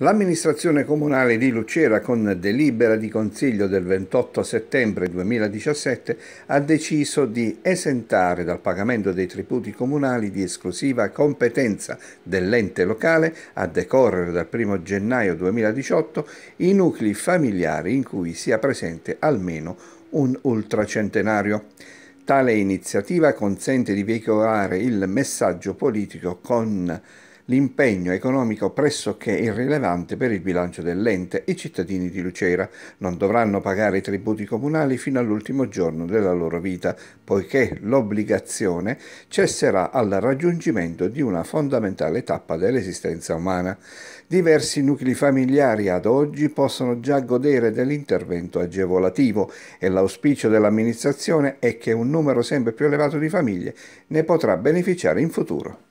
L'amministrazione comunale di Lucera, con delibera di consiglio del 28 settembre 2017, ha deciso di esentare dal pagamento dei tributi comunali di esclusiva competenza dell'ente locale, a decorrere dal 1 gennaio 2018, i nuclei familiari in cui sia presente almeno un ultracentenario. Tale iniziativa consente di veicolare il messaggio politico con l'impegno economico pressoché irrilevante per il bilancio dell'ente. I cittadini di Lucera non dovranno pagare i tributi comunali fino all'ultimo giorno della loro vita, poiché l'obbligazione cesserà al raggiungimento di una fondamentale tappa dell'esistenza umana. Diversi nuclei familiari ad oggi possono già godere dell'intervento agevolativo e l'auspicio dell'amministrazione è che un numero sempre più elevato di famiglie ne potrà beneficiare in futuro.